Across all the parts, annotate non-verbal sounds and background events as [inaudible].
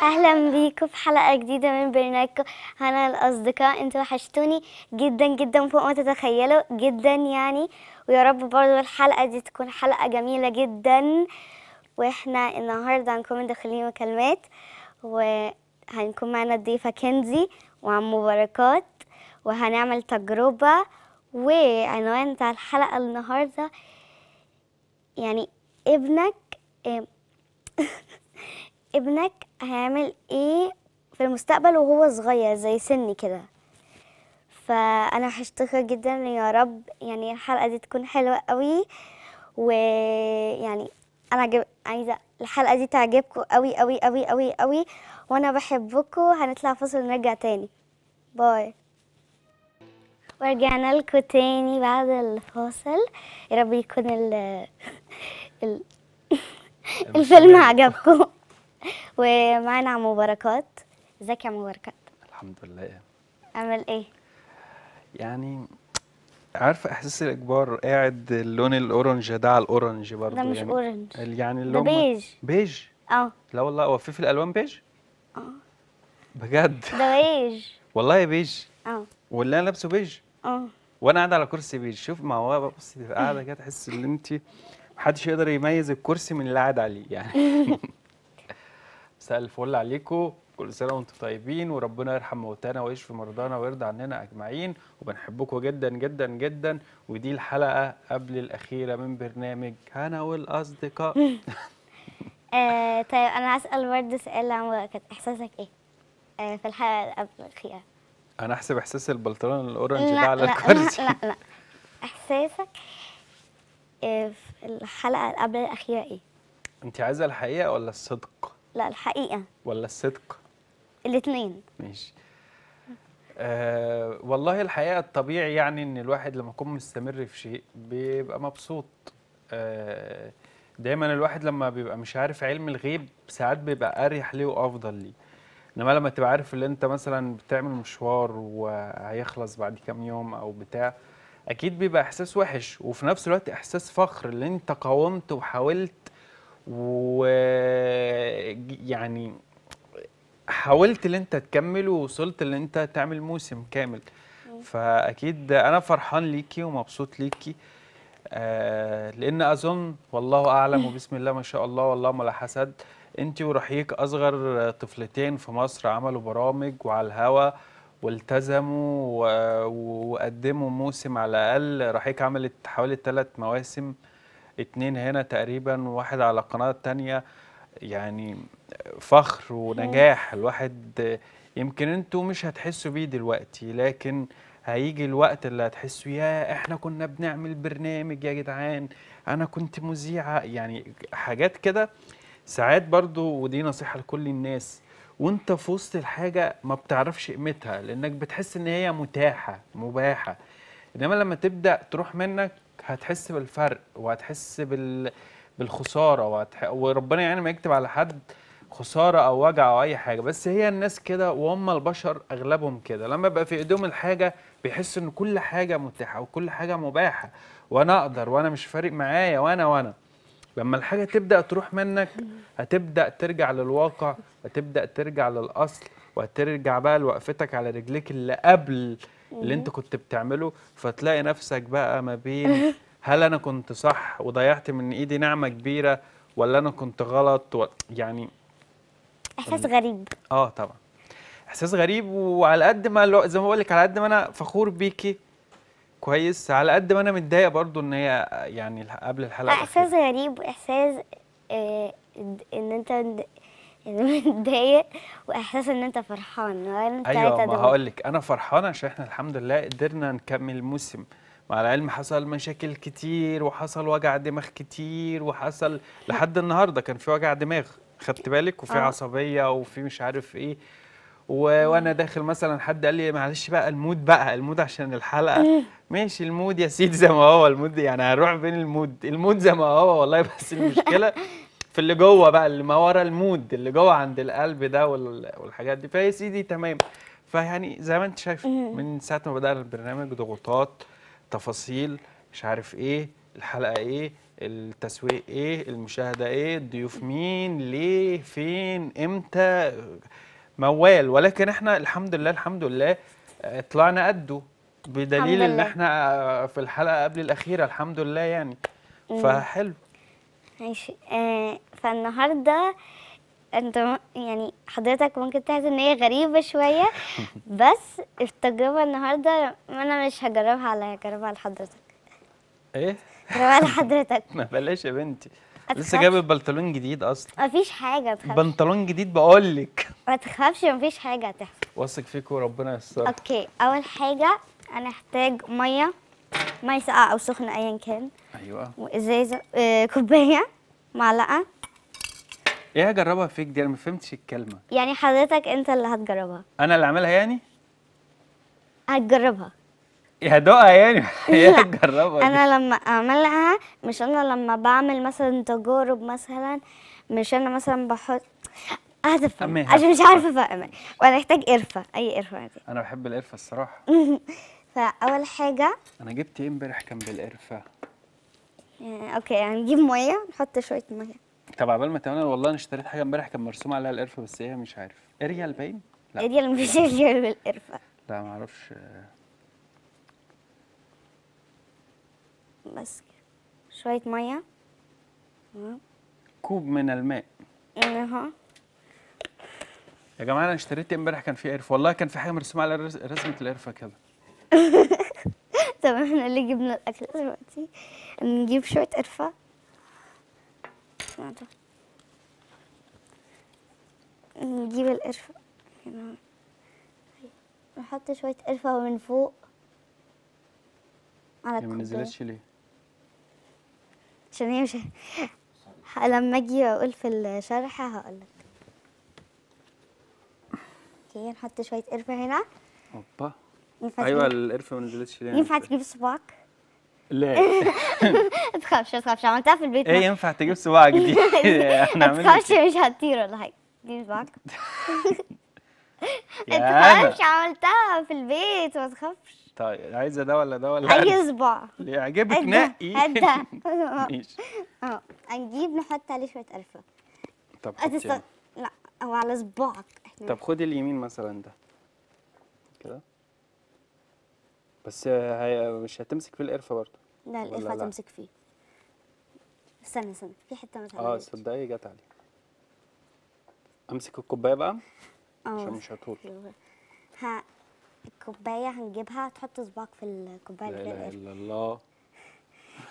اهلا بيكم في حلقه جديده من برنامجكم هنا الاصدقاء انتوا وحشتوني جدا جدا فوق ما تتخيلوا جدا يعني ويا رب برضو الحلقه دي تكون حلقه جميله جدا واحنا النهارده هنكون مدخلين مكالمات وهنكون معانا الضيفه كنزي وعمو بركات وهنعمل تجربه وعنوان بتاع الحلقه النهارده يعني ابنك إيه؟ [laughs] ابنك هيعمل ايه في المستقبل وهو صغير زي سني كده فانا وحشتكوا جدا يا رب يعني الحلقه دي تكون حلوه قوي ويعني انا عجب... عايزه الحلقه دي تعجبكم قوي قوي قوي قوي قوي وانا بحبكم هنطلع فاصل ونرجع تاني باي ورجعنا لكم تاني بعد الفاصل يا رب يكون ال, ال... الفيلم عجبكم ومعانا عمو بركات ازيك يا عمو بركات الحمد لله عامل ايه يعني عارفه احساس الاجبار قاعد اللون الاورنج ده على الاورنج برضه ده مش يعني اورنج يعني اللون بيج بيج اه لا والله هو في في الالوان بيج اه بجد ده بيج [laughs] والله بيج اه واللي انا لابسه بيج اه وانا قاعده على كرسي بيج شوف ما هو بصي قاعده كده تحس ان انت محدش يقدر يميز الكرسي من اللي قاعد عليه يعني [laughs] مساء الفل عليكم كل سنه وانتم طيبين وربنا يرحم موتانا ويشفي مرضانا ويرضى عننا اجمعين وبنحبكم جدا جدا جدا ودي الحلقه قبل الاخيره من برنامج انا والاصدقاء [laughs] آه طيب انا هسال برضه سؤال عن كانت احساسك ايه آه في الحلقه اللي قبل الاخيره انا احسب احساس البلطران الاورنج ده على الكرسي لا لا لا احساسك آه، في الحلقه اللي قبل الاخيره ايه انت عايزه الحقيقه ولا الصدق لا الحقيقه ولا الصدق الاثنين ماشي آه والله الحقيقه الطبيعي يعني ان الواحد لما يكون مستمر في شيء بيبقى مبسوط آه دايما الواحد لما بيبقى مش عارف علم الغيب ساعات بيبقى اريح ليه وافضل ليه انما لما تبقى عارف ان انت مثلا بتعمل مشوار وهيخلص بعد كام يوم او بتاع اكيد بيبقى احساس وحش وفي نفس الوقت احساس فخر ان انت قاومت وحاولت ويعني حاولت ان انت تكمل ووصلت ان انت تعمل موسم كامل فاكيد انا فرحان ليكي ومبسوط ليكي آه لان اظن والله اعلم وبسم الله ما شاء الله والله ما لا حسد انت ورحيك اصغر طفلتين في مصر عملوا برامج وعلى الهوا والتزموا وقدموا موسم على الاقل رحيك عملت حوالي ثلاث مواسم اتنين هنا تقريبا واحد على القناه الثانيه يعني فخر ونجاح الواحد يمكن انتوا مش هتحسوا بيه دلوقتي لكن هيجي الوقت اللي هتحسوا يا احنا كنا بنعمل برنامج يا جدعان انا كنت مذيعه يعني حاجات كده ساعات برضو ودي نصيحه لكل الناس وانت في وسط الحاجه ما بتعرفش قيمتها لانك بتحس ان هي متاحه مباحه انما لما تبدا تروح منك هتحس بالفرق وهتحس بال بالخساره وهتح... وربنا يعني ما يكتب على حد خساره او وجع او اي حاجه بس هي الناس كده وهم البشر اغلبهم كده لما يبقى في ايديهم الحاجه بيحس ان كل حاجه متاحه وكل حاجه مباحه وانا اقدر وانا مش فارق معايا وانا وانا لما الحاجه تبدا تروح منك هتبدا ترجع للواقع هتبدا ترجع للاصل وهترجع بقى لوقفتك على رجليك اللي قبل اللي انت كنت بتعمله فتلاقي نفسك بقى ما بين [laughs] هل انا كنت صح وضيعت من ايدي نعمه كبيره ولا انا كنت غلط يعني احساس غريب اه طبعا احساس غريب وعلى قد ما زي ما بقول لك على قد ما انا فخور بيكي كويس على قد ما انا متضايقه برضو ان هي يعني قبل الحلقه احساس غريب واحساس آه، ان انت متضايق واحساس ان انت فرحان ايوه ما هقول لك انا فرحان عشان احنا الحمد لله قدرنا نكمل الموسم مع العلم حصل مشاكل كتير وحصل وجع دماغ كتير وحصل لحد النهارده كان في وجع دماغ خدت بالك وفي آه. عصبيه وفي مش عارف ايه و... وانا آه. داخل مثلا حد قال لي معلش بقى المود بقى المود عشان الحلقه [laughs] ماشي المود يا سيدي زي ما هو المود يعني هنروح بين المود المود زي ما هو والله بس المشكله [laughs] في اللي جوه بقى اللي ما ورا المود اللي جوه عند القلب ده والحاجات دي فيا سيدي تمام فيعني زي ما انت شايف ايه. من ساعه ما بدانا البرنامج ضغوطات تفاصيل مش عارف ايه الحلقه ايه التسويق ايه المشاهده ايه الضيوف مين ليه فين امتى موال ولكن احنا الحمد لله الحمد لله آه، طلعنا قده بدليل ان احنا آه، في الحلقه قبل الاخيره الحمد لله يعني ايه. فحلو ماشي آه فالنهارده انت يعني حضرتك ممكن تحس ان هي غريبه شويه [laughs] بس التجربه النهارده انا مش هجربها عليا هجربها على حضرتك ايه هجربها على حضرتك [laughs] ما بلاش يا بنتي لسه جايب بنطلون جديد اصلا مفيش حاجه تخافش بنطلون جديد بقول لك ما تخافش مفيش حاجه هتحصل واثق فيك وربنا يستر اوكي اول حاجه هنحتاج ميه مي ساقعه او سخنه ايا كان ايوه وازازه آه، كوبايه معلقه ايه هجربها فيك دي انا ما فهمتش الكلمه يعني حضرتك انت اللي هتجربها انا اللي اعملها يعني هتجربها هدوقها يعني [laughs] [laughs] هي هتجربها انا لما اعملها مش انا لما بعمل مثلا تجارب مثلا مش انا مثلا بحط هتفهم عشان مش عارفه افهم وانا احتاج قرفه اي قرفه دي انا بحب القرفه الصراحه [laughs] فاول حاجه انا جبت ايه امبارح كان بالقرفه يعني اوكي يعني نجيب ميه نحط شويه ميه طب عبال ما تعمل والله انا اشتريت حاجه امبارح كان مرسوم عليها القرفه بس هي مش عارف اريال باين لا اريال مش اريال بالقرفه لا ما اعرفش بس شويه ميه كوب من الماء اها يا جماعه انا اشتريت إيه امبارح كان في قرفه والله كان في حاجه مرسومه على رسمه القرفه كده [laughs] طب احنا اللي جبنا الأكل دلوقتي نجيب شوية قرفة نجيب القرفة نحط شوية قرفة من فوق على كده ما نزلتش ليه؟ عشان هي مش لما اجي اقول في الشرح هقولك اوكي نحط شوية قرفة هنا اوبا ينفع ايوه القرفه ما نزلتش ليه ينفع تجيب صباعك؟ لا [laughs] ما تخافش ما تخافش عملتها في البيت ايه ينفع تجيب صباعك دي؟ [laughs] ما تخافش مش هتطير ولا حاجه دي صباعك [laughs] ما تخافش عملتها في البيت ما تخافش طيب عايزه ده ولا ده ولا اي صباع اللي يعجبك نقي هدا ماشي اه هنجيب نحط عليه شويه قرفه طب يعني. لا او على صباعك طب خدي اليمين مثلا ده بس هي مش هتمسك في القرفه برضه لا القرفه هتمسك فيه استنى استنى في حته ما اه صدقي جت علي امسك الكوبايه بقى آه. عشان مش هطول ها الكوبايه هنجيبها تحط صباعك في الكوبايه لا لا الا الله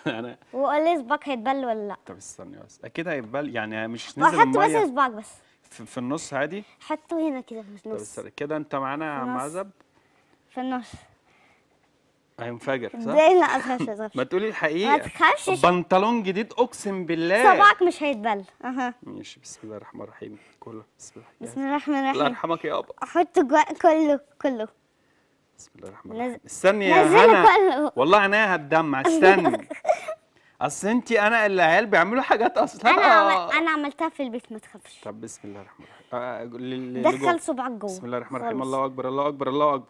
[laughs] انا وقول لي صباعك هيتبل ولا لا طب استني بس اكيد هيتبل يعني مش نزل الميه حط بس صباعك بس في, في النص عادي حطه هنا كده في النص طب كده انت معانا يا عم عزب في النص هينفجر صح؟ لا اتخشش اتخشش ما تقولي الحقيقه ما تخافش بنطلون جديد اقسم بالله صباعك مش هيتبل اها ماشي بسم الله الرحمن الرحيم كله بسم الله بسم الله الرحمن الرحيم الله يرحمك يابا احط جوا كله كله بسم الله الرحمن الرحيم استني يا هنا والله عينيا هتدمع استني [laughs] اصل انت انا العيال بيعملوا حاجات اصلا انا آه. انا عملتها في البيت ما تخافش طب بسم الله الرحمن الرحيم آه، آه، دخل صباعك جوه بسم الله الرحمن الرحيم الله اكبر الله اكبر الله اكبر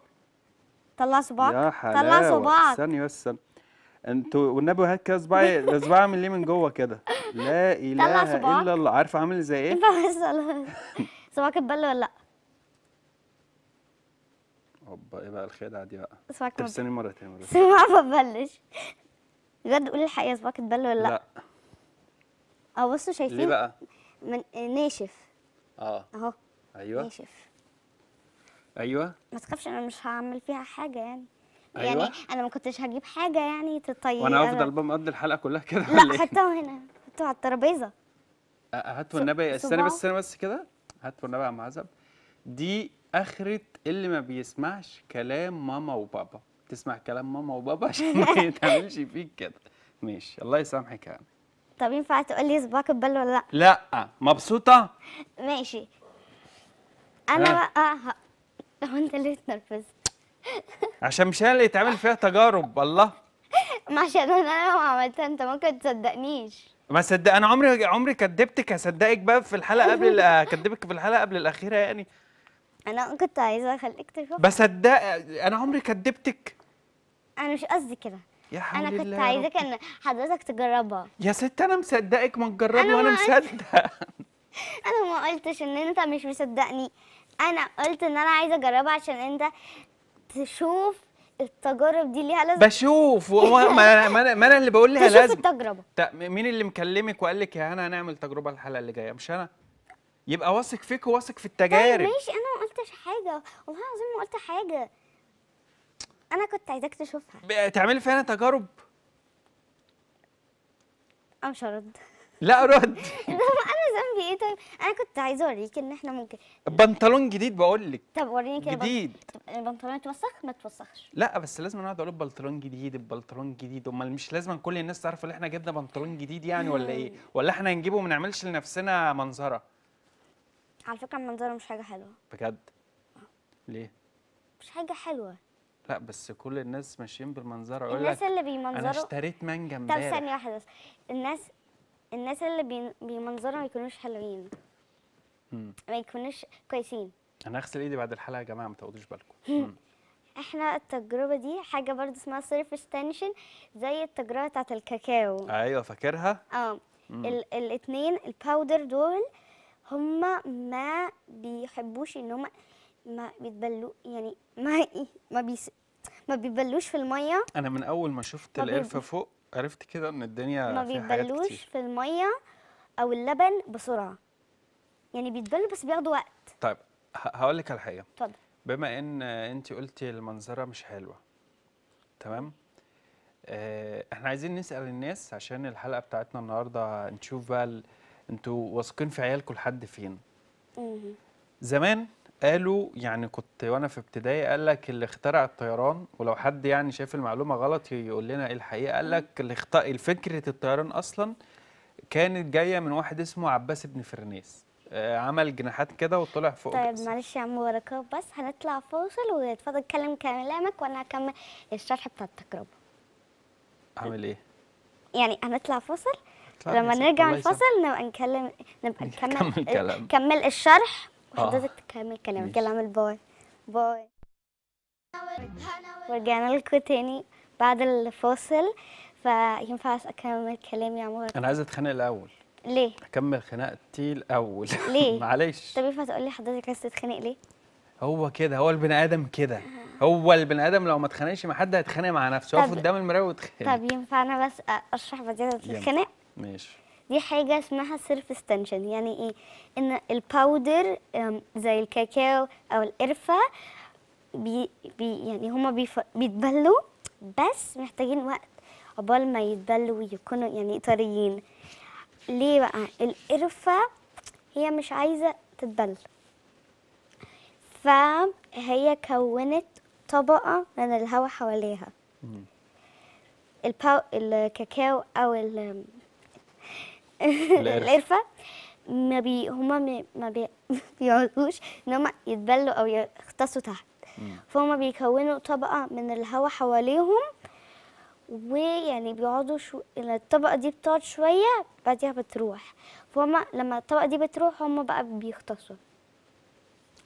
طلع صباعك يا طلع صباعك استني بس استني انتوا والنبي هات كده صباعي [laughs] صباعي عامل ليه من جوه كده لا اله الا الله عارفه عامل زي ايه؟ [laughs] صباعك اتبل ولا لا؟ هوبا ايه بقى الخدعه دي بقى؟ صباعك استني مره تاني مره صباعك ما تبلش بجد قولي الحقيقه صباعك اتبل ولا لا؟ لا اه بصوا شايفين ليه بقى؟ من ناشف اه اهو ايوه ناشف ايوه ما تخافش انا مش هعمل فيها حاجه يعني, يعني أيوة. يعني انا ما كنتش هجيب حاجه يعني تطيب وانا هفضل بقى مقضي الحلقه كلها كده لا إيه؟ حطها هنا حطها على الترابيزه هاتوا النبي استني بس استني بس كده هاتوا النبي يا عم عزب دي اخره اللي ما بيسمعش كلام ماما وبابا تسمع كلام ماما وبابا عشان ما [laughs] يتعملش فيك كده ماشي الله يسامحك يعني طب ينفع تقول لي صباعك اتبل ولا لا؟ لا مبسوطة؟ ماشي أنا بقى آه، طب انت ليه اتنرفزت؟ عشان مش انا اللي يتعمل فيها تجارب الله ما عشان انا لو عملتها انت ممكن تصدقنيش ما صدق انا عمري عمري كدبتك هصدقك بقى في الحلقه قبل هكدبك آه، في الحلقه قبل الاخيره يعني انا كنت عايزه اخليك تشوف بصدق انا عمري كدبتك انا مش قصدي كده يا حبيبي انا كنت عايزاك ان حضرتك تجربها يا ست انا مصدقك ما تجربي وانا مصدق [laughs] انا ما قلتش ان انت مش مصدقني انا قلت ان انا عايزه اجربها عشان انت تشوف التجارب دي ليها لازمه بشوف [laughs] ما انا ما انا اللي بقول لها لازم تشوف التجربه مين اللي مكلمك وقال لك يا هنا هنعمل تجربه الحلقه اللي جايه مش انا يبقى واثق فيك وواثق في التجارب طيب ماشي انا ما قلتش حاجه والله العظيم ما قلت حاجه انا كنت عايزاك تشوفها تعملي فيها تجارب مش هرد لا رد [laughs] ذنبي ايه طيب انا كنت عايزه اوريك ان احنا ممكن بنطلون جديد بقول لك طب وريني كده جديد البنطلون يتوسخ ما يتوسخش لا بس لازم اقعد اقول بنطلون جديد البنطلون جديد امال مش لازم كل الناس تعرف ان احنا جبنا بنطلون جديد يعني ولا ايه ولا احنا هنجيبه وما نعملش لنفسنا منظره على فكره المنظره مش حاجه حلوه بجد آه. ليه مش حاجه حلوه لا بس كل الناس ماشيين بالمنظره الناس اللي بيمنظروا انا اشتريت مانجا امبارح طب ثانيه واحده الناس الناس اللي بمنظرها ما يكونوش حلوين ما يكونوش كويسين انا هغسل ايدي بعد الحلقه يا جماعه ما تاخدوش بالكم [laughs] احنا التجربه دي حاجه برضو اسمها سيرف تنشن زي التجربه بتاعت الكاكاو ايوه فاكرها اه الاثنين الباودر دول هما ما بيحبوش ان هما ما بيتبلوا يعني ما [laughs] ما بيس ما بيبلوش في الميه انا من اول ما شفت القرفه فوق عرفت كده ان الدنيا ما بيتبلوش في الميه او اللبن بسرعه يعني بيتبل بس بياخدوا وقت طيب هقول لك على حاجه اتفضل بما ان انت قلتي المنظره مش حلوه تمام آه احنا عايزين نسال الناس عشان الحلقه بتاعتنا النهارده نشوف بقى انتوا واثقين في عيالكم لحد فين زمان قالوا يعني كنت وانا في ابتدائي قال لك اللي اخترع الطيران ولو حد يعني شايف المعلومه غلط يقول لنا ايه الحقيقه قال لك اللي اخت... فكره الطيران اصلا كانت جايه من واحد اسمه عباس بن فرنيس آه، عمل جناحات كده وطلع فوق طيب معلش يا عم وركاب بس هنطلع فاصل وتفضل اتكلم كلامك وانا هكمل الشرح بتاع التجربه عامل ايه يعني هنطلع فاصل لما نرجع الفاصل نبقى نكلم نبقى [laughs] نكمل كمل الشرح آه. وحضرتك هكمل كلامي كلام باي باي ورجعنا لكم تاني بعد الفاصل فينفع اكمل كلامي يا عمر انا عايزه اتخانق الاول ليه؟ اكمل خناقتي الاول ليه؟ [laughs] معلش طب ينفع تقول لي حضرتك عايز تتخانق ليه؟ هو كده هو البني ادم كده هو البني ادم لو ما اتخانقش مع حد هيتخانق مع نفسه يقف قدام المرايه ويتخانق طب ينفع انا بس اشرح بعدين تتخانق؟ ماشي دي حاجة اسمها سيلف استنشن يعني ايه ان الباودر زي الكاكاو او القرفة بي بي يعني هما بيتبلوا بس محتاجين وقت عقبال ما يتبلوا ويكونوا يعني طريين ليه بقى القرفة هي مش عايزة تتبل فهي كونت طبقة من الهواء حواليها الباو... الكاكاو أو ال... [laughs] القرفه ما بي هما ما بي... [laughs] ان هما يتبلوا او يختصوا تحت فهم بيكونوا طبقه من الهواء حواليهم ويعني بيقعدوا شو... الطبقه دي بتقعد شويه بعديها بتروح فهم لما الطبقه دي بتروح هم بقى بيختصوا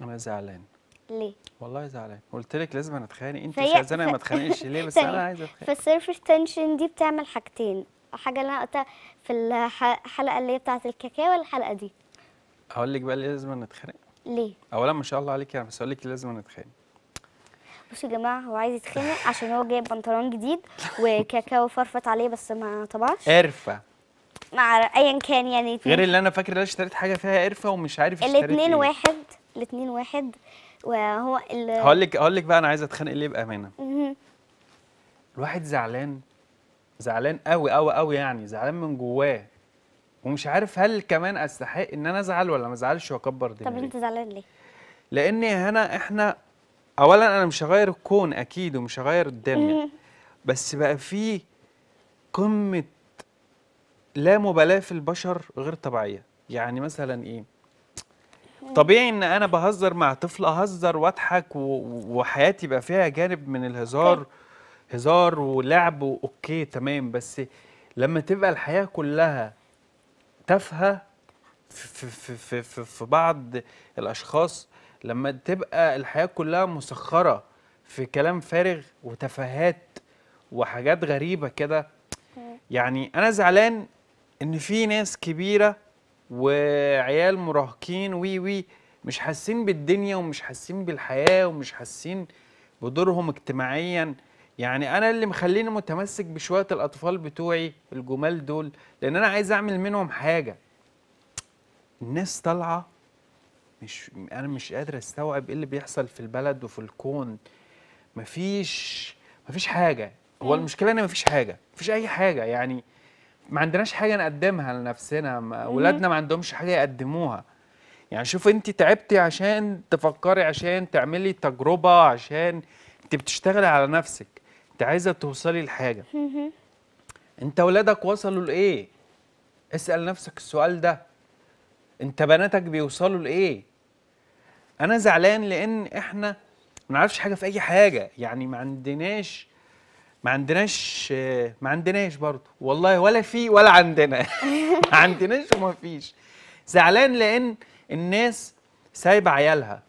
انا زعلان ليه؟ والله زعلان قلت لك لازم اتخانق انت مش عايزاني ما اتخانقش ليه [laughs] بس انا عايزه اتخانق فالسيرف تنشن دي بتعمل حاجتين حاجه اللي انا قلتها في الحلقه اللي هي بتاعت الكاكاو الحلقه دي هقول لك بقى ليه لازم نتخانق ليه اولا ما شاء الله عليك انا بس هقول لك لازم نتخانق بصوا يا جماعه هو عايز يتخانق عشان هو جايب بنطلون جديد وكاكاو فرفت عليه بس ما طبعش قرفه مع ايا كان يعني غير اللي انا فاكر انا اشتريت حاجه فيها قرفه ومش عارف اشتريت الاثنين إيه؟ واحد الاثنين واحد وهو هقول لك هقول لك بقى انا عايزه اتخانق ليه بامانه الواحد زعلان زعلان قوي قوي قوي يعني زعلان من جواه ومش عارف هل كمان استحق ان انا ازعل ولا ما ازعلش واكبر دماغي طب انت زعلان ليه لان هنا احنا اولا انا مش هغير الكون اكيد ومش هغير الدنيا بس بقى في قمه لا مبالاه في البشر غير طبيعيه يعني مثلا ايه طبيعي ان انا بهزر مع طفل اهزر واضحك وحياتي بقى فيها جانب من الهزار هزار ولعب اوكي تمام بس لما تبقى الحياه كلها تافهه في, في, في, في, في بعض الاشخاص لما تبقى الحياه كلها مسخره في كلام فارغ وتفاهات وحاجات غريبه كده يعني انا زعلان ان في ناس كبيره وعيال مراهقين وي وي مش حاسين بالدنيا ومش حاسين بالحياه ومش حاسين بدورهم اجتماعيا يعني انا اللي مخليني متمسك بشويه الاطفال بتوعي الجمال دول لان انا عايز اعمل منهم حاجه الناس طالعه مش انا مش قادر استوعب ايه اللي بيحصل في البلد وفي الكون مفيش مفيش حاجه هو أيوة. المشكله ان مفيش حاجه مفيش اي حاجه يعني ما عندناش حاجه نقدمها لنفسنا اولادنا ما عندهمش حاجه يقدموها يعني شوف انت تعبتي عشان تفكري عشان تعملي تجربه عشان انت بتشتغلي على نفسك انت عايزه توصلي لحاجه انت ولادك وصلوا لايه اسال نفسك السؤال ده انت بناتك بيوصلوا لايه انا زعلان لان احنا ما نعرفش حاجه في اي حاجه يعني ما عندناش ما عندناش ما عندناش برضه والله ولا في ولا عندنا [laughs] ما عندناش وما فيش زعلان لان الناس سايبه عيالها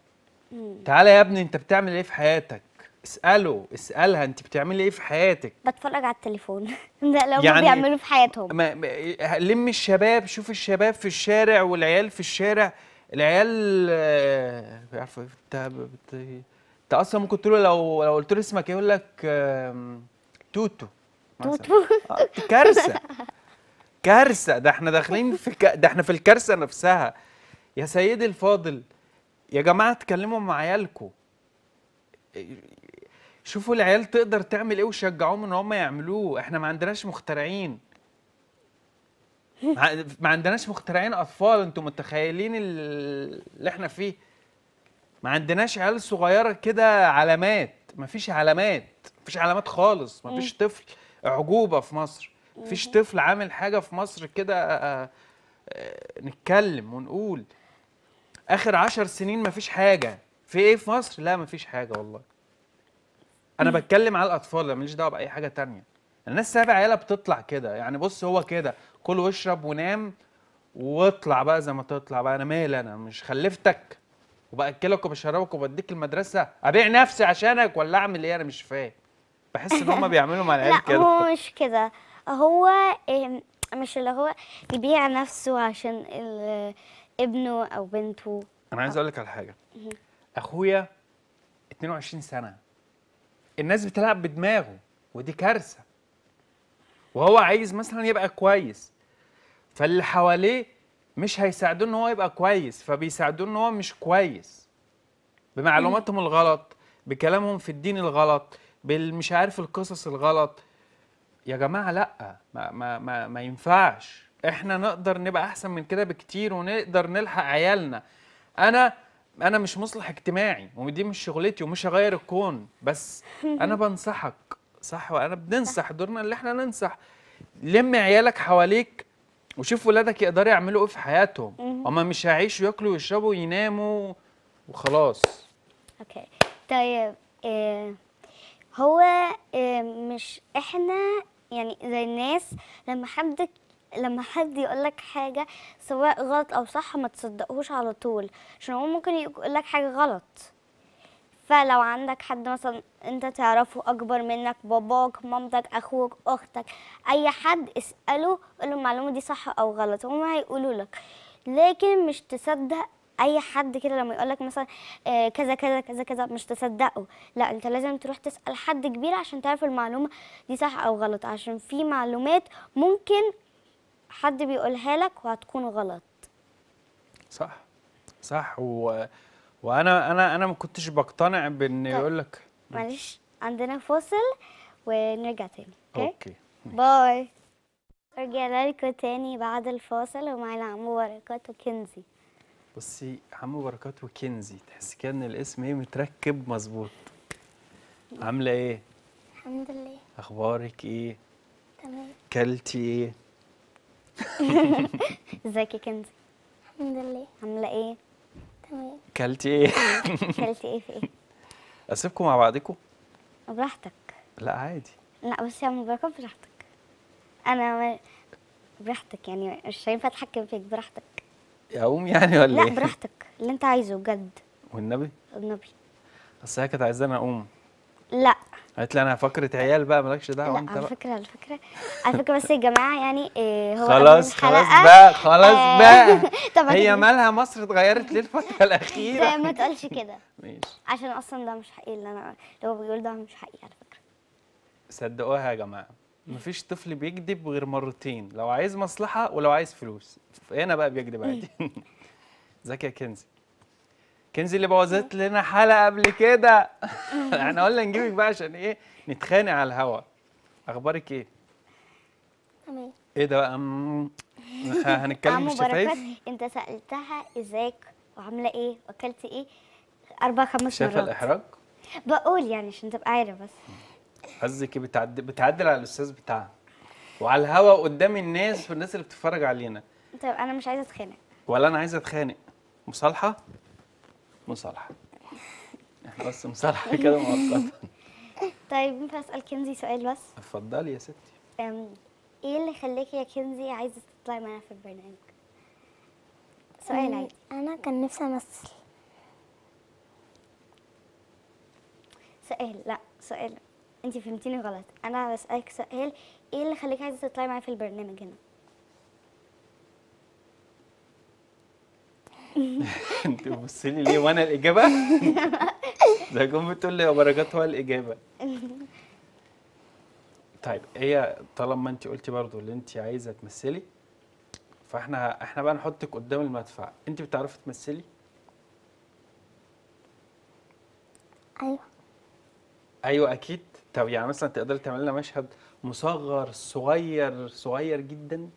تعالى يا ابني انت بتعمل ايه في حياتك اساله اسالها انت بتعملي ايه في حياتك بتفرج على التليفون [laughs] ده لو يعني بيعملوا في حياتهم ما لم الشباب شوف الشباب في الشارع والعيال في الشارع العيال آه، عارفه انت انت اصلا ممكن تقول لو لو قلت له اسمك يقول لك توتو توتو آه، كارثه كارثه ده احنا داخلين في ك... ده احنا في الكارثه نفسها يا سيدي الفاضل يا جماعه اتكلموا مع عيالكم شوفوا العيال تقدر تعمل ايه وشجعوهم ان هم يعملوه احنا ما عندناش مخترعين ما عندناش مخترعين اطفال انتم متخيلين اللي احنا فيه ما عندناش عيال صغيره كده علامات ما فيش علامات ما فيش علامات خالص ما فيش طفل عجوبه في مصر ما فيش طفل عامل حاجه في مصر كده آه، آه، آه، نتكلم ونقول اخر عشر سنين ما فيش حاجه في ايه في مصر لا ما فيش حاجه والله انا بتكلم على الاطفال انا ماليش دعوه باي حاجه تانية الناس سابع عيالها بتطلع كده يعني بص هو كده كل واشرب ونام واطلع بقى زي ما تطلع بقى انا مالي انا مش خلفتك وباكلك وبشربك وبديك المدرسه ابيع نفسي عشانك ولا اعمل ايه انا مش فاهم بحس ان هم [laughs] بيعملوا مع العيال كده لا هو مش كده هو مش اللي هو يبيع نفسه عشان ابنه او بنته انا عايز أه. اقول لك على حاجه اخويا 22 سنه الناس بتلعب بدماغه ودي كارثه وهو عايز مثلا يبقى كويس فاللي حواليه مش هيساعدوه ان هو يبقى كويس فبيساعدوه ان هو مش كويس بمعلوماتهم الغلط بكلامهم في الدين الغلط بالمش عارف القصص الغلط يا جماعه لا ما ما ما, ما ينفعش احنا نقدر نبقى احسن من كده بكتير ونقدر نلحق عيالنا انا انا مش مصلح اجتماعي ودي مش شغلتي ومش هغير الكون بس [laughs] انا بنصحك صح وانا بننصح دورنا اللي احنا ننصح لم عيالك حواليك وشوف ولادك يقدروا يعملوا ايه في حياتهم هم مش هيعيشوا ياكلوا ويشربوا ويناموا وخلاص اوكي طيب إيه هو إيه مش احنا يعني زي الناس لما حد لما حد يقول لك حاجه سواء غلط او صح ما تصدقهوش على طول عشان هو ممكن يقول لك حاجه غلط فلو عندك حد مثلا انت تعرفه اكبر منك باباك مامتك اخوك اختك اي حد اساله قوله المعلومه دي صح او غلط هما هيقولوا لك لكن مش تصدق اي حد كده لما يقول لك مثلا آه، كذا كذا كذا كذا مش تصدقه لا انت لازم تروح تسال حد كبير عشان تعرف المعلومه دي صح او غلط عشان في معلومات ممكن حد بيقولها لك وهتكون غلط صح صح و... وانا انا انا ما كنتش بقتنع بان يقول لك معلش عندنا فاصل ونرجع تاني اوكي, أوكي. باي رجعنا لكم تاني بعد الفاصل ومعانا عمو بركات وكنزي بصي عمو بركات وكنزي تحسي كده ان الاسم ايه متركب مظبوط عامله ايه الحمد لله اخبارك ايه تمام كلتي ايه [laughs] ازيك يا كنزي؟ الحمد لله عامله ايه تمام كلتي ايه كلتي ايه في ايه [laughs] اسيبكم مع بعضكم براحتك لا عادي لا بس يا مباركة براحتك انا براحتك يعني مش هينفع اتحكم فيك براحتك اقوم يعني ولا لا ايه؟ براحتك اللي انت عايزه بجد والنبي والنبي بس هي كانت عايزاني اقوم لا قالت لي انا فكره عيال بقى مالكش دعوه انت على فكره على فكره على فكره بس يا جماعه يعني آه، هو خلاص خلاص آه، بقى خلاص آه، بقى [laughs] هي مالها مصر اتغيرت ليه الفتره [laughs] الاخيره ما تقولش كده [laughs] ماشي عشان اصلا ده مش حقيقي اللي انا اللي هو بيقول ده مش حقيقي على فكره صدقوها يا جماعه مفيش طفل بيكذب غير مرتين لو عايز مصلحه ولو عايز فلوس هنا بقى بيكذب عادي زكي يا كنزي كنزي اللي بوظت لنا حلقه قبل كده [laughs] احنا قلنا نجيبك بقى عشان ايه نتخانق على الهوا اخبارك ايه تمام ايه ده بقى أم... هنتكلم مش الشفايف انت سالتها ازيك وعامله ايه واكلت ايه اربع خمس مرات شايفه الاحراج بقول يعني عشان تبقى عارف بس قصدك ايه؟ بتعدل بتعدل على الاستاذ بتاعها وعلى الهوا قدام الناس والناس اللي بتتفرج علينا طب انا مش عايزه اتخانق ولا انا عايزه اتخانق مصالحه مصالحه احنا بس مصالحه [laughs] كده مؤقتا [laughs] طيب ينفع اسال كنزي سؤال بس اتفضلي يا ستي ايه اللي خلاكي يا كنزي عايزه تطلعي معانا في البرنامج سؤال عادي انا كان نفسي امثل سؤال لا سؤال انت فهمتيني غلط انا بسالك سؤال ايه اللي خلاكي عايزه تطلعي معايا في البرنامج هنا [laughs] انت بتبصي لي ليه وانا الاجابه [laughs] زي ما بتقول لي يا بركات هو الاجابه طيب هي طالما انت قلتي برضو اللي انت عايزه تمثلي فاحنا احنا بقى نحطك قدام المدفع انت بتعرفي تمثلي ايوه ايوه اكيد طب يعني مثلا تقدري تعملي لنا مشهد مصغر صغير صغير جدا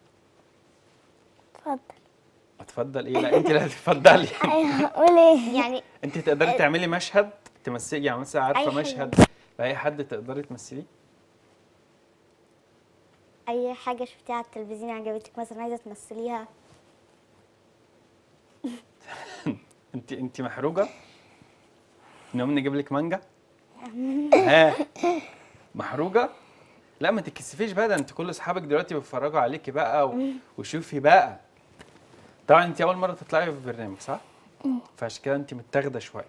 اتفضل اتفضل ايه لا انت اللي هتتفضلي [laughs] هقول أيوة، ايه يعني انت تقدري آه. تعملي مشهد تمثلي يعني مثلا عارفه مشهد لاي حد تقدري تمثليه اي حاجه شفتيها على التلفزيون عجبتك مثلا عايزه تمثليها [laughs] انت انت محروقه نقوم نجيب لك مانجا [laughs] ها محروقه لا ما تتكسفيش بقى ده انت كل اصحابك دلوقتي بيتفرجوا عليكي بقى و... وشوفي بقى طبعا انت اول مره تطلعي في برنامج صح؟ فعشان كده انت متاخده شويه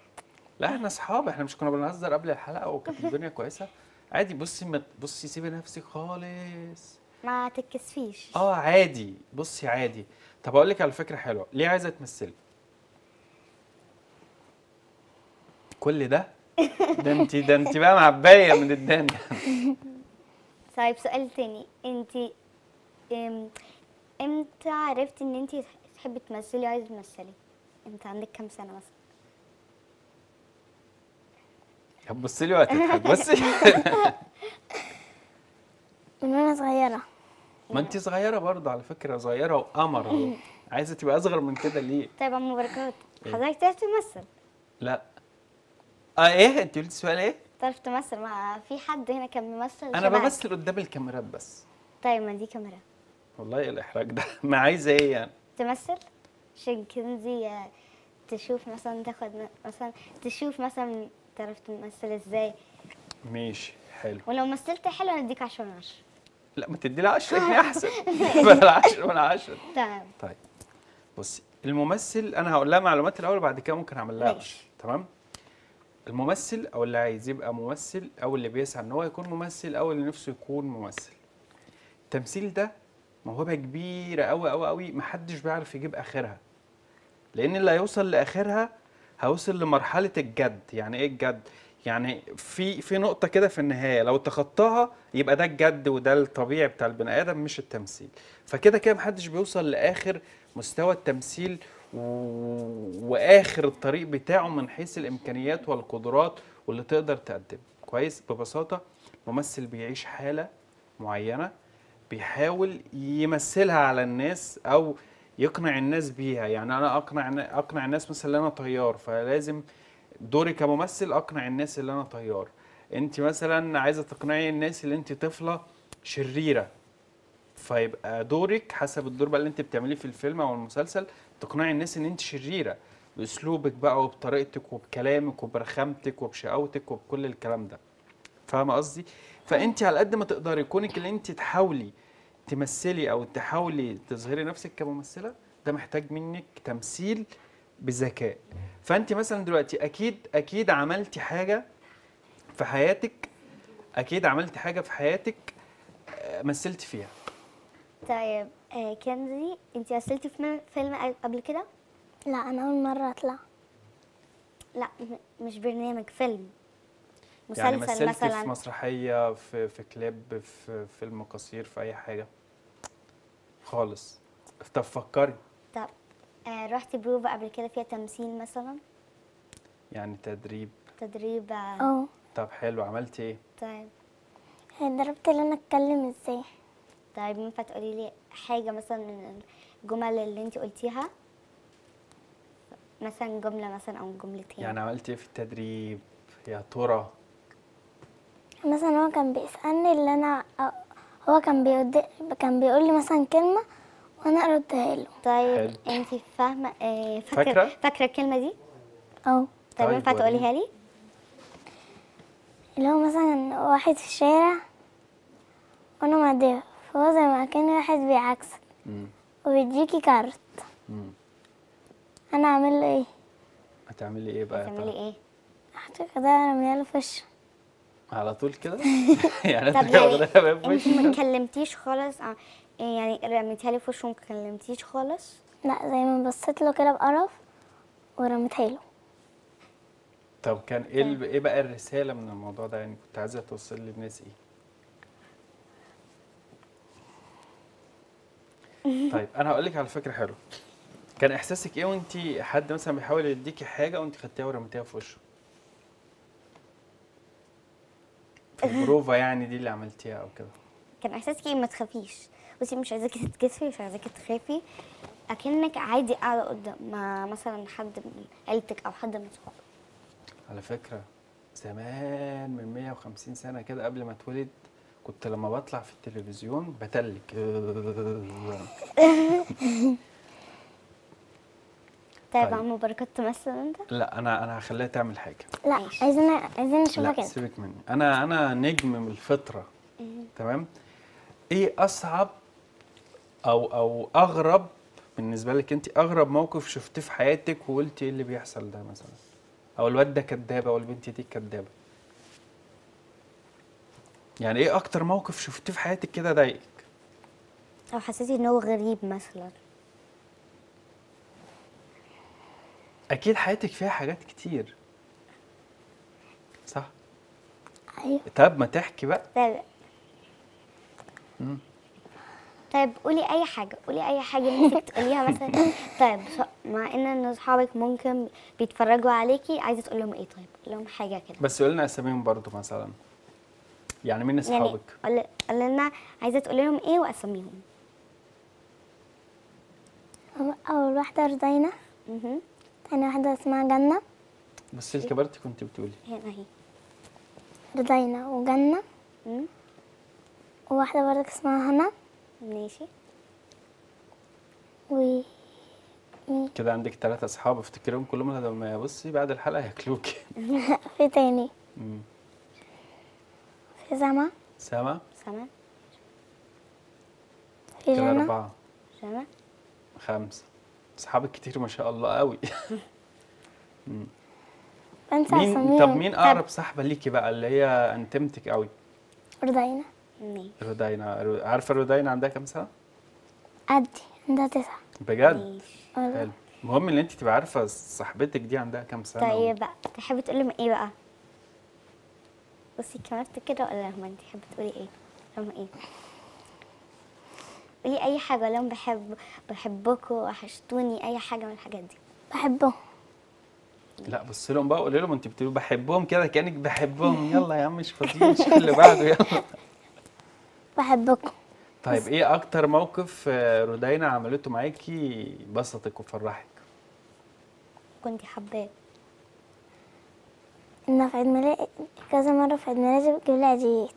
لا احنا اصحاب احنا مش كنا بنهزر قبل الحلقه وكانت [laughs] الدنيا كويسه عادي بصي ما بصي سيبي نفسك خالص ما تتكسفيش اه عادي بصي عادي طب اقول لك على فكره حلوه ليه عايزه تمثلي كل ده ده انت ده انت بقى معبيه من الدنيا [laughs] طيب سؤال تاني انت امتى عرفتي ان انت بتحبي تمثلي عايزه تمثلي انت عندك كام سنه مثلا طب بصي لي وقتك بصي [laughs] من وانا صغيره ما انت صغيره برضه على فكره صغيره وقمر [laughs] عايزه تبقى اصغر من كده ليه طيب ام بركات إيه؟ حضرتك تعرف تمثل لا اه ايه انت قلتي سؤال ايه تعرف تمثل ما في حد هنا كان بيمثل انا بمثل قدام الكاميرات بس طيب ما دي كاميرا والله الاحراج ده [laughs] ما عايزه ايه يعني تمثل كنزي آه، تشوف مثلا تاخد مثلا تشوف مثلا تعرف تمثل ازاي ماشي حلو ولو مثلت حلو نديك 10 من 10 لا ما تدي لها 10 احسن بدل 10 من 10 تمام طيب بصي الممثل انا هقول لها معلومات الاول وبعد كده ممكن اعمل لها ماشي تمام الممثل او اللي عايز يبقى ممثل او اللي بيسعى ان هو يكون ممثل او اللي نفسه يكون ممثل التمثيل ده موهبه كبيره قوي قوي قوي محدش بيعرف يجيب اخرها لان اللي هيوصل لاخرها هيوصل لمرحله الجد يعني ايه الجد يعني في في نقطه كده في النهايه لو تخطاها يبقى ده الجد وده الطبيعي بتاع البني ادم مش التمثيل فكده كده محدش بيوصل لاخر مستوى التمثيل و... واخر الطريق بتاعه من حيث الامكانيات والقدرات واللي تقدر تقدم كويس ببساطه ممثل بيعيش حاله معينه بيحاول يمثلها على الناس او يقنع الناس بيها يعني انا اقنع اقنع الناس مثلا انا طيار فلازم دوري كممثل اقنع الناس اللي انا طيار انت مثلا عايزه تقنعي الناس اللي انت طفله شريره فيبقى دورك حسب الدور بقى اللي انت بتعمليه في الفيلم او المسلسل تقنعي الناس ان انت شريره باسلوبك بقى وبطريقتك وبكلامك وبرخامتك وبشقاوتك وبكل الكلام ده فاهمه قصدي فانت على قد ما تقدري كونك اللي انت تحاولي تمثلي او تحاولي تظهري نفسك كممثله ده محتاج منك تمثيل بذكاء فانت مثلا دلوقتي اكيد اكيد عملتي حاجه في حياتك اكيد عملتي حاجه في حياتك آه، مثلتي فيها طيب آه، كنزي انت مثلتي في فيلم قبل كده لا انا اول مره اطلع لا مش برنامج فيلم يعني مسلسل يعني مثلا في مسرحيه في في كليب في فيلم قصير في اي حاجه خالص طب فكري طب آه رحتي بروفا قبل كده فيها تمثيل مثلا يعني تدريب تدريب اه طب حلو عملتي ايه طيب آه، ضربت ان انا اتكلم ازاي طيب ينفع تقولي لي حاجه مثلا من الجمل اللي انت قلتيها مثلا جمله مثلا او جملتين يعني عملتي ايه في التدريب يا ترى مثلا هو كان بيسألني اللي أنا هو كان بيقد... كان بيقول لي مثلا كلمة وأنا أردها له طيب أنت فاهمة آه، فاكرة فاكرة الكلمة دي؟ أه طيب ينفع تقوليها لي؟ اللي هو مثلا واحد في الشارع وأنا ادري فهو زي ما كان واحد بيعكسك وبيديكي كارت مم. أنا أعمل له إيه؟ هتعملي إيه بقى؟ هتعملي إيه؟ هحط كده أرميها له في وشه على طول كده [laughs] يعني انت يعني واخدها انت ما كلمتيش خالص آه، يعني رميتها لي في وشه ما كلمتيش خالص لا ما بصيت له كده بقرف ورميتها له طب كان ايه ايه بقى الرساله من الموضوع ده يعني كنت عايزه توصل للناس ايه [laughs] طيب انا هقول لك على فكره حلوه كان احساسك ايه وانت حد مثلا بيحاول يديكي حاجه وانت خدتيها ورميتيها في وشه البروفا يعني دي اللي عملتيها او كده كان احساسي ما تخافيش بصي مش عايزاكي تتكسفي مش عايزاكي تخافي اكنك عادي قاعده قدام مثلا حد من عيلتك او حد من صحابك على فكره زمان من 150 سنه كده قبل ما اتولد كنت لما بطلع في التلفزيون بتلك [laughs] طيب, طيب. عمو بركات تمثل انت؟ لا انا انا هخليها تعمل حاجه لا عايزين عايزين نشوفها كده سيبك مني انا انا نجم من الفطره تمام ايه اصعب او او اغرب بالنسبه لك انت اغرب موقف شفتيه في حياتك وقلتي ايه اللي بيحصل ده مثلا او الواد ده كدابه او البنت دي كدابه يعني ايه اكتر موقف شفتيه في حياتك كده ضايقك او حسيتي ان هو غريب مثلا اكيد حياتك فيها حاجات كتير صح ايوه طب ما تحكي بقى طيب طيب قولي اي حاجه قولي اي حاجه نفسك تقوليها مثلا [laughs] طيب مع ان ان اصحابك ممكن بيتفرجوا عليكي عايزه تقول لهم ايه طيب قول لهم حاجه كده بس قول لنا اساميهم برضو مثلا يعني مين يعني اصحابك يعني قول لنا عايزه تقول لهم ايه واساميهم اول واحده رضينا أنا واحدة اسمها جنة بس اللي كبرتي كنت بتقولي هنا رضينا وجنة وواحدة برضك اسمها هنا ماشي و كده عندك ثلاثة أصحاب افتكرهم كلهم لما بصي بعد الحلقة هياكلوكي [laughs] في تاني في سما سما سما في جنة أربعة جنة خمسة اصحابك كتير ما شاء الله قوي [laughs] انت مين طب مين اقرب صاحبه ليكي بقى اللي هي انتمتك قوي رضينا رودينا عارفه رودينا عندها كام سنه؟ قدي عندها تسعة بجد؟ حلو المهم ان انت تبقى عارفه صاحبتك دي عندها كام سنه طيب بقى تحبي تقولي ايه بقى؟ بصي كمرت كده ولا لما انت تحبي تقولي ايه؟ لما ايه؟ لي ايه اي حاجه لهم بحب بحبكم وحشتوني اي حاجه من الحاجات دي بحبهم لا بص لهم بقى قولي لهم انت بتقولي بحبهم كده كانك بحبهم يلا يا عم مش فاضيين مش اللي بعده يلا [laughs] بحبكم طيب ايه اكتر موقف آه، رودينا عملته معاكي بسطك وفرحك كنت حباه انا في عيد ميلادي كذا مره في عيد ميلادي بجيب لها هديه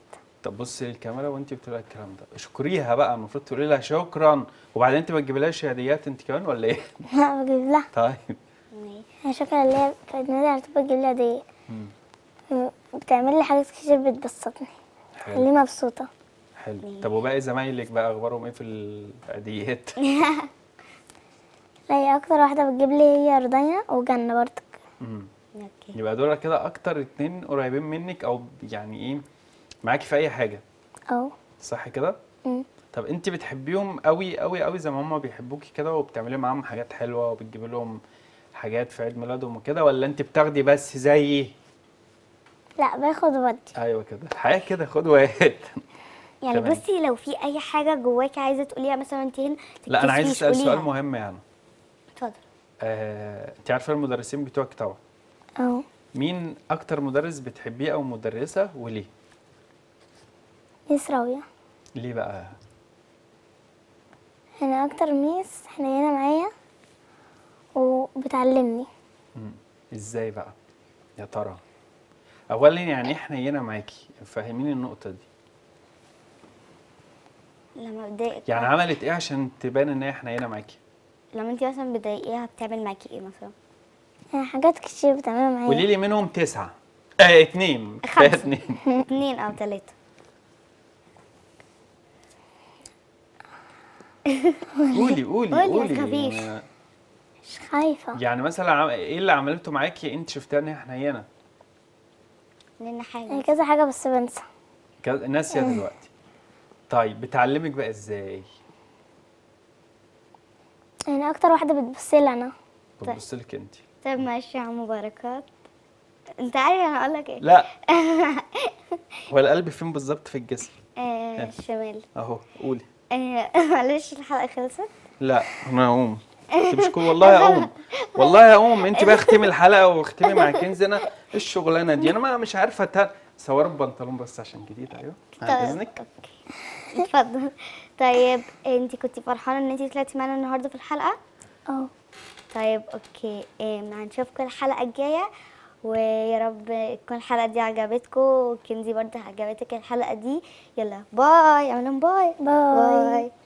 طب بصي للكاميرا وانت بتقولي الكلام ده اشكريها بقى المفروض تقولي لها شكرا وبعدين انت ما تجيبلهاش هديات انت كمان ولا ايه؟ [laughs] لا بجيب لها طيب شكرا ليا كانت على طول بجيب لها هديه بتعمل لي حاجات كتير بتبسطني خليني مبسوطه حلو طب وباقي زمايلك بقى اخبارهم ايه في العيديات؟ [laughs] لا اكتر واحده بتجيب لي هي رضينا وجنه برضك امم يبقى دول كده اكتر اتنين قريبين منك او يعني ايه معاكي في اي حاجه اه صح كده طب انت بتحبيهم قوي قوي قوي زي ما هم بيحبوكي كده وبتعملي معاهم حاجات حلوه وبتجيبي لهم حاجات في عيد ميلادهم وكده ولا انت بتاخدي بس زيي إيه؟ لا باخد وادي ايوه كده الحقيقه كده خد واحد يعني تمام. بصي لو في اي حاجه جواكي عايزه تقوليها مثلا انت هنا لا انا عايز اسال سؤال مهم يعني اتفضل آه، عارفه المدرسين بتوعك طبعا اه مين اكتر مدرس بتحبيه او مدرسه وليه يسراوية ليه بقى؟ أنا أكتر ميس حنينة معايا وبتعلمني إزاي بقى؟ يا ترى أولا يعني إيه حنينة معاكي؟ فاهمين النقطة دي لما بتضايقك يعني عملت إيه عشان تبان إن هي حنينة معاكي؟ لما أنت مثلا بتضايقيها بتعمل معاكي إيه مثلا؟ يعني حاجات كتير بتعملها معايا قولي لي منهم تسعة آه اتنين خمسة [laughs] اتنين اتنين أو تلاتة قولي قولي قولي قولي مش خايفة يعني مثلا ايه اللي عملته معاكي انت شفتيها ان هي حنينة؟ لان حاجة كذا حاجة بس بنسى ناسية دلوقتي طيب بتعلمك بقى ازاي؟ انا اكتر واحدة بتبص لي انا بتبصلك انت طب ماشي يا عم بركات انت عارف انا اقول لك ايه؟ لا [laughs] هو القلب فين بالظبط في الجسم؟ آه الشمال اهو قولي إيه، [laughs] معلش الحلقه خلصت لا انا هقوم انت مش كل والله هقوم والله هقوم انت بقى اختمي الحلقه واختمي مع [laughs] كنز انا الشغلانه دي انا ما مش عارفه اتقل صور بنطلون بس عشان جديد ايوه طيب. اذنك اتفضل طيب انت كنت فرحانه ان انت طلعتي معانا النهارده في الحلقه اه طيب اوكي إيه، هنشوفكم الحلقه الجايه ويا رب تكون الحلقه دي عجبتكم وكنزي برضه عجبتك الحلقه دي يلا باي اعملهم باي باي, باي.